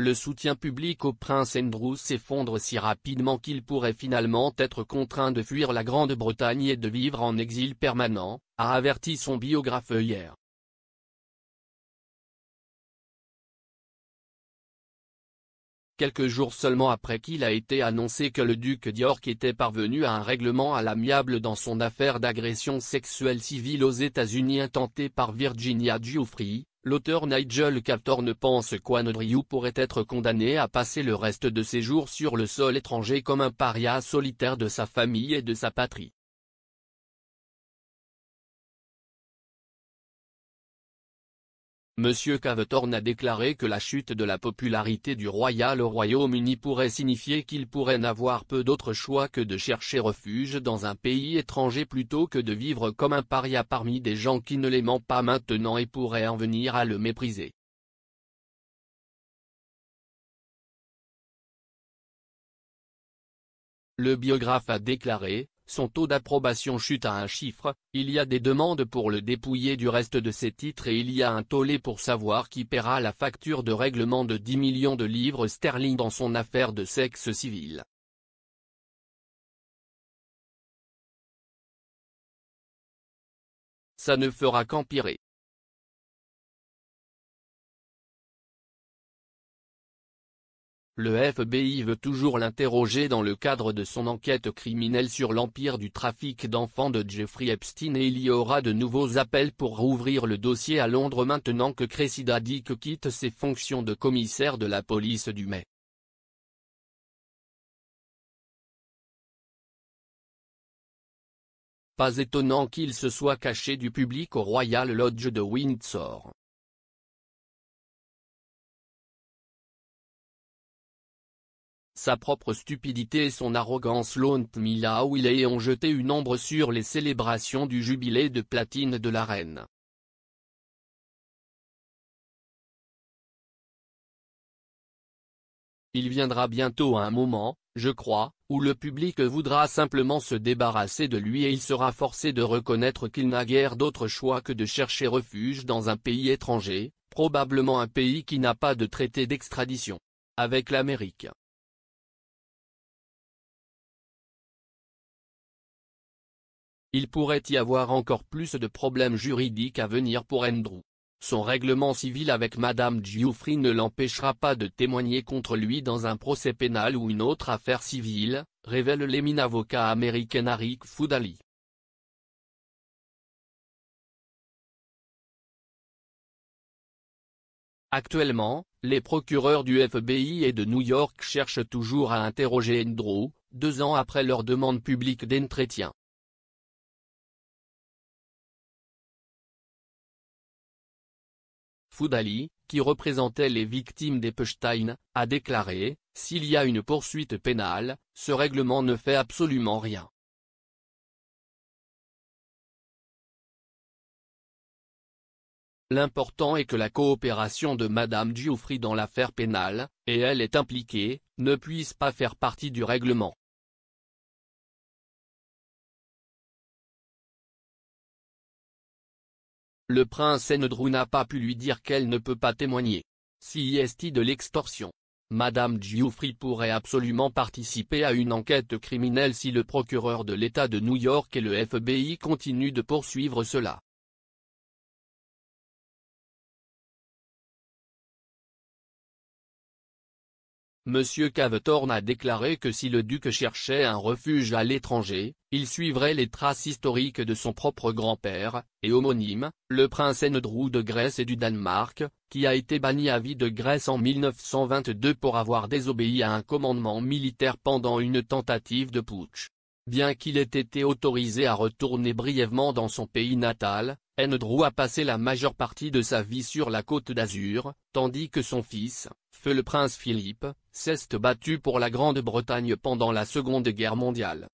le soutien public au prince Andrew s'effondre si rapidement qu'il pourrait finalement être contraint de fuir la Grande-Bretagne et de vivre en exil permanent, a averti son biographe hier. Quelques jours seulement après qu'il a été annoncé que le duc d'York était parvenu à un règlement à l'amiable dans son affaire d'agression sexuelle civile aux États-Unis intentée par Virginia Giuffre, L'auteur Nigel ne pense qu'Andrew pourrait être condamné à passer le reste de ses jours sur le sol étranger comme un paria solitaire de sa famille et de sa patrie. M. Cavetorn a déclaré que la chute de la popularité du royal au Royaume-Uni pourrait signifier qu'il pourrait n'avoir peu d'autre choix que de chercher refuge dans un pays étranger plutôt que de vivre comme un paria parmi des gens qui ne l'aiment pas maintenant et pourraient en venir à le mépriser. Le biographe a déclaré, son taux d'approbation chute à un chiffre, il y a des demandes pour le dépouiller du reste de ses titres et il y a un tollé pour savoir qui paiera la facture de règlement de 10 millions de livres sterling dans son affaire de sexe civil. Ça ne fera qu'empirer. le FBI veut toujours l'interroger dans le cadre de son enquête criminelle sur l'empire du trafic d'enfants de Jeffrey Epstein et il y aura de nouveaux appels pour rouvrir le dossier à Londres maintenant que Cressida Dick quitte ses fonctions de commissaire de la police du mai. Pas étonnant qu'il se soit caché du public au Royal Lodge de Windsor. Sa propre stupidité et son arrogance l'ont mis là où il est et ont jeté une ombre sur les célébrations du jubilé de platine de la reine. Il viendra bientôt un moment, je crois, où le public voudra simplement se débarrasser de lui et il sera forcé de reconnaître qu'il n'a guère d'autre choix que de chercher refuge dans un pays étranger, probablement un pays qui n'a pas de traité d'extradition. Avec l'Amérique. Il pourrait y avoir encore plus de problèmes juridiques à venir pour Andrew. Son règlement civil avec Madame Giuffrey ne l'empêchera pas de témoigner contre lui dans un procès pénal ou une autre affaire civile, révèle l'émine avocat américain Arik Foudali. Actuellement, les procureurs du FBI et de New York cherchent toujours à interroger Andrew, deux ans après leur demande publique d'entretien. Foudali, qui représentait les victimes des Pechstein, a déclaré, s'il y a une poursuite pénale, ce règlement ne fait absolument rien. L'important est que la coopération de Madame Giuffry dans l'affaire pénale, et elle est impliquée, ne puisse pas faire partie du règlement. Le prince Enedrou n'a pas pu lui dire qu'elle ne peut pas témoigner. est-il de l'extorsion. Madame Giuffry pourrait absolument participer à une enquête criminelle si le procureur de l'État de New York et le FBI continuent de poursuivre cela. Monsieur Cavetorn a déclaré que si le duc cherchait un refuge à l'étranger, il suivrait les traces historiques de son propre grand-père, et homonyme, le prince Henedrou de Grèce et du Danemark, qui a été banni à vie de Grèce en 1922 pour avoir désobéi à un commandement militaire pendant une tentative de putsch. Bien qu'il ait été autorisé à retourner brièvement dans son pays natal, Endro a passé la majeure partie de sa vie sur la côte d'Azur, tandis que son fils, feu le prince Philippe, s'est battu pour la Grande-Bretagne pendant la Seconde Guerre mondiale.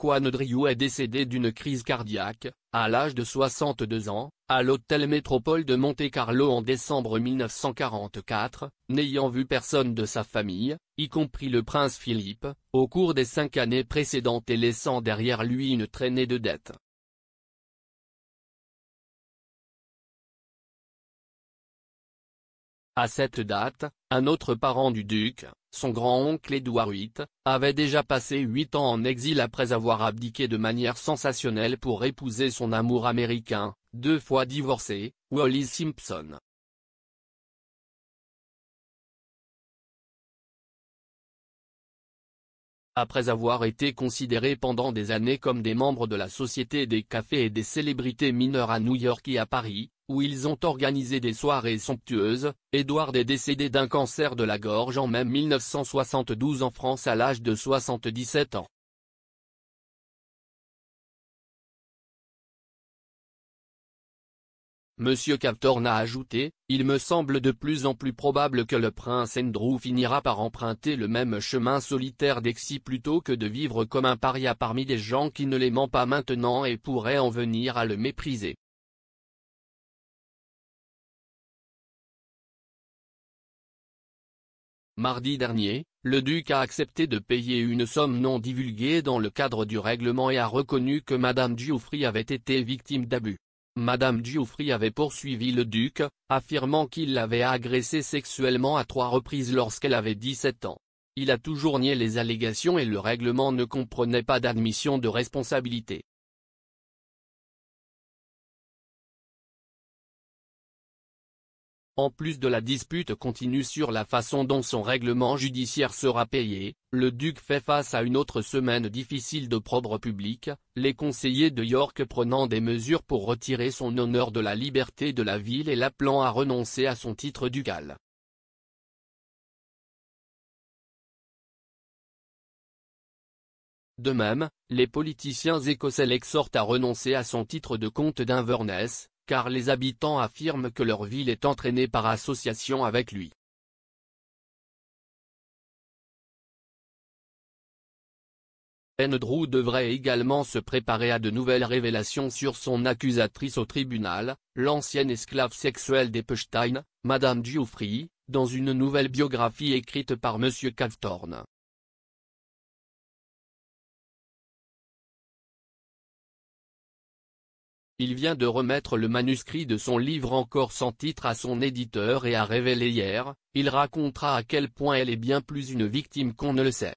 Quanedriou est décédé d'une crise cardiaque, à l'âge de 62 ans, à l'hôtel Métropole de Monte-Carlo en décembre 1944, n'ayant vu personne de sa famille, y compris le prince Philippe, au cours des cinq années précédentes et laissant derrière lui une traînée de dettes. À cette date, un autre parent du duc, son grand-oncle Édouard VIII, avait déjà passé huit ans en exil après avoir abdiqué de manière sensationnelle pour épouser son amour américain, deux fois divorcé, Wally Simpson. Après avoir été considérés pendant des années comme des membres de la Société des cafés et des célébrités mineures à New York et à Paris, où ils ont organisé des soirées somptueuses, Edward est décédé d'un cancer de la gorge en mai 1972 en France à l'âge de 77 ans. Monsieur Captorn a ajouté, il me semble de plus en plus probable que le prince Andrew finira par emprunter le même chemin solitaire d'Exy plutôt que de vivre comme un paria parmi des gens qui ne l'aiment pas maintenant et pourraient en venir à le mépriser. Mardi dernier, le duc a accepté de payer une somme non divulguée dans le cadre du règlement et a reconnu que Madame Giuffry avait été victime d'abus. Madame Giuffry avait poursuivi le duc, affirmant qu'il l'avait agressée sexuellement à trois reprises lorsqu'elle avait 17 ans. Il a toujours nié les allégations et le règlement ne comprenait pas d'admission de responsabilité. En plus de la dispute continue sur la façon dont son règlement judiciaire sera payé, le duc fait face à une autre semaine difficile de probre public, les conseillers de York prenant des mesures pour retirer son honneur de la liberté de la ville et l'appelant à renoncer à son titre ducal. De même, les politiciens écossais l'exhortent à renoncer à son titre de comte d'Inverness, car les habitants affirment que leur ville est entraînée par association avec lui. Andrew devrait également se préparer à de nouvelles révélations sur son accusatrice au tribunal, l'ancienne esclave sexuelle d'Epstein, Madame Giuffry, dans une nouvelle biographie écrite par M. Cavthorne. Il vient de remettre le manuscrit de son livre encore sans titre à son éditeur et a révélé hier, il racontera à quel point elle est bien plus une victime qu'on ne le sait.